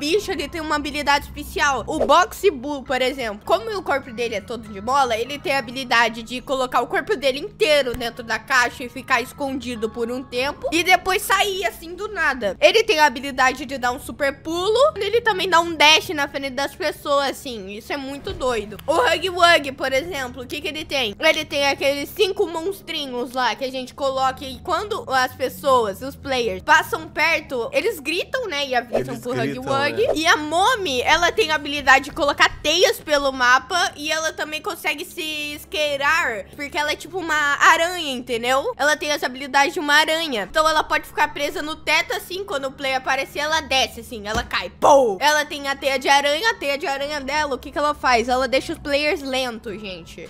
bicho, ele tem uma habilidade especial. O Boxy Bull, por exemplo, como o corpo dele é todo de bola, ele tem a habilidade de colocar o corpo dele inteiro dentro da caixa e ficar escondido por um tempo e depois sair assim do nada. Ele tem a habilidade de dar um super pulo, ele também dá um dash na frente das pessoas, assim, isso é muito doido. O Hug Wug, por exemplo, o que que ele tem? Ele tem aqueles cinco monstrinhos lá que a gente coloca e quando as pessoas, os players, passam perto, eles gritam, né, e avisam eles pro Hug Wug bug. É. E a Momi, ela tem a habilidade de colocar teias pelo mapa e ela também consegue se esqueirar, porque ela é tipo uma aranha, entendeu? Ela tem as habilidades de uma aranha. Então ela pode ficar presa no teto assim, quando o player aparecer, ela desce assim, ela cai. Pou! Ela tem a teia de aranha, a teia de aranha dela, o que que ela faz? Ela deixa os players lentos, gente.